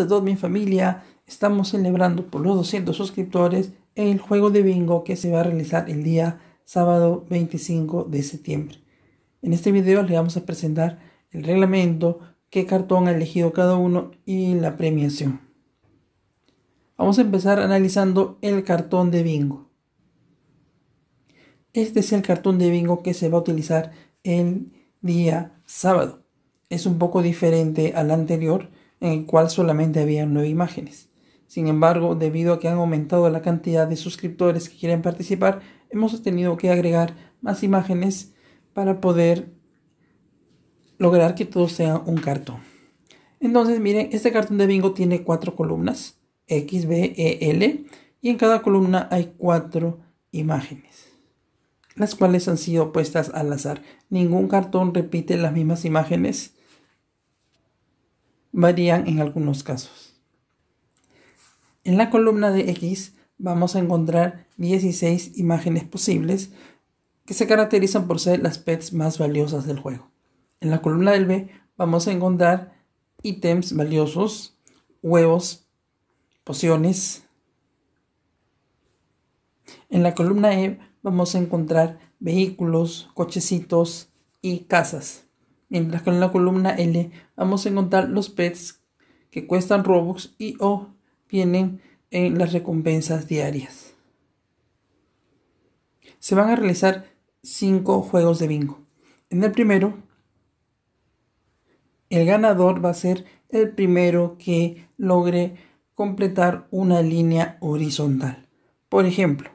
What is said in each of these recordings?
de toda mi familia, estamos celebrando por los 200 suscriptores el juego de bingo que se va a realizar el día sábado 25 de septiembre. En este video le vamos a presentar el reglamento, qué cartón ha elegido cada uno y la premiación. Vamos a empezar analizando el cartón de bingo. Este es el cartón de bingo que se va a utilizar el día sábado. Es un poco diferente al anterior en el cual solamente había nueve imágenes. Sin embargo, debido a que han aumentado la cantidad de suscriptores que quieren participar, hemos tenido que agregar más imágenes para poder lograr que todo sea un cartón. Entonces, miren, este cartón de bingo tiene cuatro columnas, X, B, E, L, y en cada columna hay cuatro imágenes, las cuales han sido puestas al azar. Ningún cartón repite las mismas imágenes varían en algunos casos. En la columna de X vamos a encontrar 16 imágenes posibles que se caracterizan por ser las pets más valiosas del juego. En la columna del B vamos a encontrar ítems valiosos, huevos, pociones. En la columna E vamos a encontrar vehículos, cochecitos y casas. Mientras que en la columna L vamos a encontrar los pets que cuestan Robux y o vienen en las recompensas diarias. Se van a realizar cinco juegos de bingo. En el primero, el ganador va a ser el primero que logre completar una línea horizontal. Por ejemplo,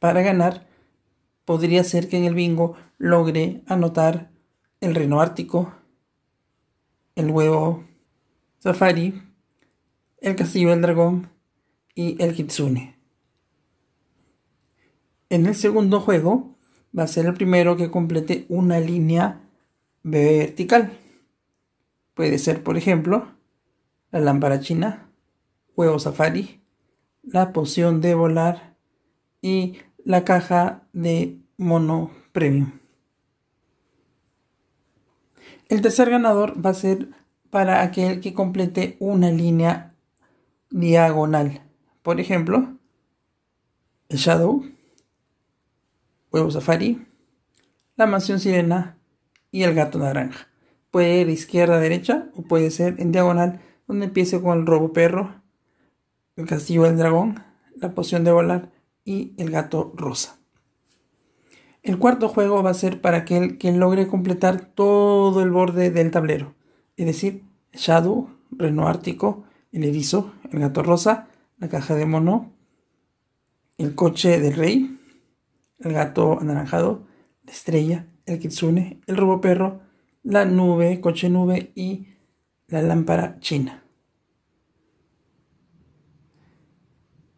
para ganar podría ser que en el bingo logre anotar el reno ártico, el huevo safari, el castillo del dragón y el kitsune. En el segundo juego va a ser el primero que complete una línea vertical. Puede ser, por ejemplo, la lámpara china, huevo safari, la poción de volar y la caja de mono premium. El tercer ganador va a ser para aquel que complete una línea diagonal. Por ejemplo, el Shadow, Huevo Safari, la Mansión Sirena y el Gato Naranja. Puede ir izquierda derecha o puede ser en diagonal, donde empiece con el Robo Perro, el Castillo del Dragón, la Poción de Volar, y el gato rosa. El cuarto juego va a ser para aquel que logre completar todo el borde del tablero, es decir, Shadow, Reno Ártico, el erizo, el gato rosa, la caja de mono, el coche del rey, el gato anaranjado, la estrella, el kitsune, el robo perro, la nube, coche nube y la lámpara china.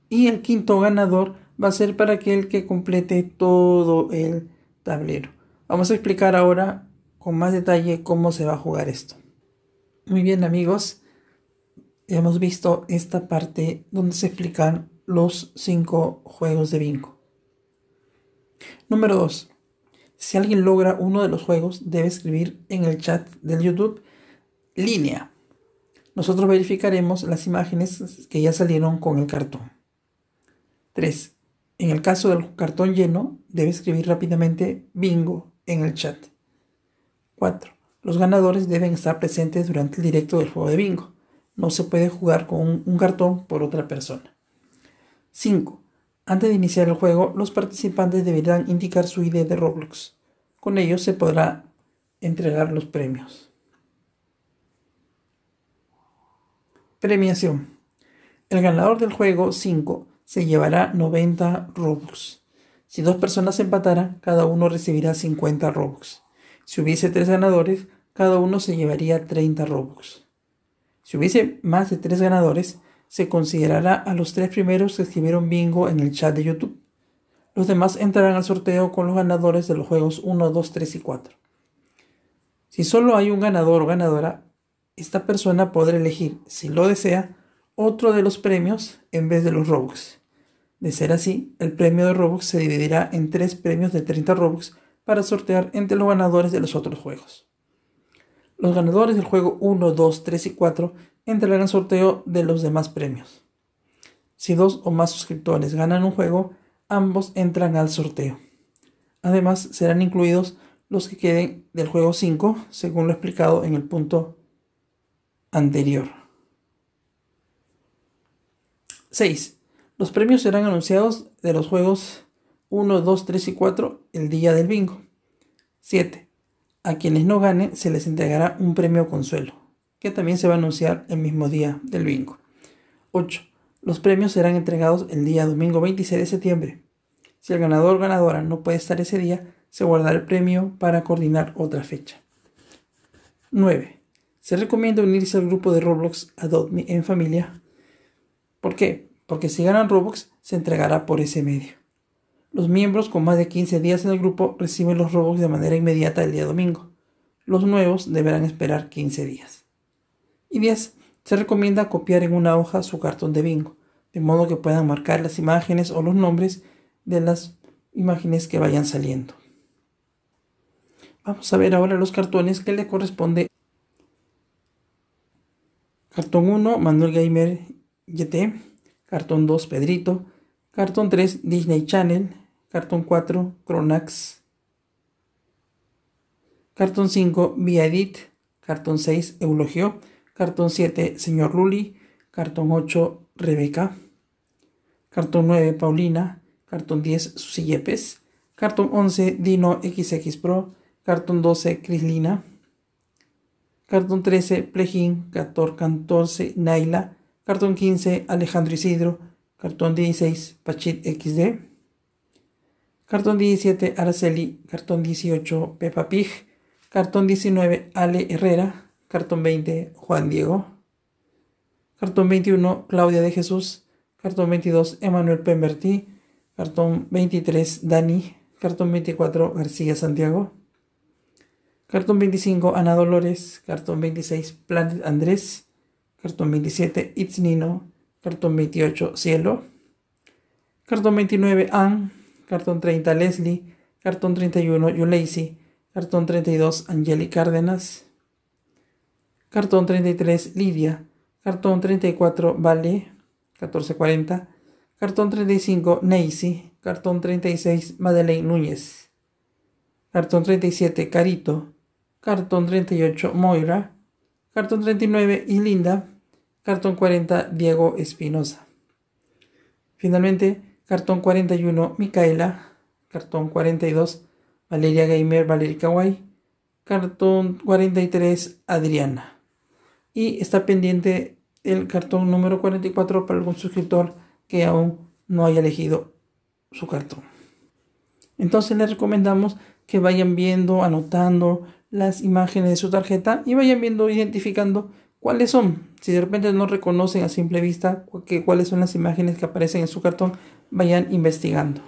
Y el quinto ganador va a ser para aquel que complete todo el tablero. Vamos a explicar ahora con más detalle cómo se va a jugar esto. Muy bien amigos, hemos visto esta parte donde se explican los cinco juegos de bingo. Número 2. Si alguien logra uno de los juegos, debe escribir en el chat del YouTube línea. Nosotros verificaremos las imágenes que ya salieron con el cartón. 3. En el caso del cartón lleno, debe escribir rápidamente bingo en el chat. 4. Los ganadores deben estar presentes durante el directo del juego de bingo. No se puede jugar con un cartón por otra persona. 5. Antes de iniciar el juego, los participantes deberán indicar su ID de Roblox. Con ello se podrá entregar los premios. Premiación. El ganador del juego 5 se llevará 90 Robux. Si dos personas empataran, cada uno recibirá 50 Robux. Si hubiese tres ganadores, cada uno se llevaría 30 Robux. Si hubiese más de tres ganadores, se considerará a los tres primeros que escribieron bingo en el chat de YouTube. Los demás entrarán al sorteo con los ganadores de los juegos 1, 2, 3 y 4. Si solo hay un ganador o ganadora, esta persona podrá elegir, si lo desea, otro de los premios en vez de los Robux. De ser así, el premio de Robux se dividirá en tres premios de 30 Robux para sortear entre los ganadores de los otros juegos. Los ganadores del juego 1, 2, 3 y 4 entrarán al sorteo de los demás premios. Si dos o más suscriptores ganan un juego, ambos entran al sorteo. Además, serán incluidos los que queden del juego 5, según lo explicado en el punto anterior. 6. Los premios serán anunciados de los juegos 1, 2, 3 y 4 el día del bingo. 7. A quienes no ganen se les entregará un premio consuelo, que también se va a anunciar el mismo día del bingo. 8. Los premios serán entregados el día domingo 26 de septiembre. Si el ganador o ganadora no puede estar ese día, se guardará el premio para coordinar otra fecha. 9. Se recomienda unirse al grupo de Roblox Adopt Me en familia. ¿Por qué? porque si ganan Robux se entregará por ese medio. Los miembros con más de 15 días en el grupo reciben los Robux de manera inmediata el día domingo. Los nuevos deberán esperar 15 días. Y 10. Se recomienda copiar en una hoja su cartón de bingo, de modo que puedan marcar las imágenes o los nombres de las imágenes que vayan saliendo. Vamos a ver ahora los cartones que le corresponde. Cartón 1, Manuel Gamer YT cartón 2 Pedrito, cartón 3 Disney Channel, cartón 4 Cronax, cartón 5 Edit. cartón 6 Eulogio, cartón 7 Señor Luli, cartón 8 Rebeca, cartón 9 Paulina, cartón 10 Susi Yepes, cartón 11 Dino XX Pro, cartón 12 Crislina, cartón 13 Plejín, cartón 14 Naila, Cartón 15, Alejandro Isidro. Cartón 16, Pachit XD. Cartón 17, Araceli. Cartón 18, Pepa Pig. Cartón 19, Ale Herrera. Cartón 20, Juan Diego. Cartón 21, Claudia de Jesús. Cartón 22, Emanuel Pembertí. Cartón 23, Dani. Cartón 24, García Santiago. Cartón 25, Ana Dolores. Cartón 26, Planet Andrés. Cartón 27, Nino. Cartón 28, Cielo. Cartón 29, Ann. Cartón 30, Leslie. Cartón 31, Yuleisi. Cartón 32, Angeli Cárdenas. Cartón 33, Lidia. Cartón 34, Vale. 1440. Cartón 35, Neisy. Cartón 36, Madeleine Núñez. Cartón 37, Carito. Cartón 38, Moira. Cartón 39, linda Cartón 40, Diego Espinosa. Finalmente, cartón 41, Micaela. Cartón 42, Valeria Gamer, Valeria Kawai. Cartón 43, Adriana. Y está pendiente el cartón número 44 para algún suscriptor que aún no haya elegido su cartón. Entonces les recomendamos que vayan viendo, anotando, las imágenes de su tarjeta y vayan viendo, identificando cuáles son. Si de repente no reconocen a simple vista cuáles son las imágenes que aparecen en su cartón, vayan investigando.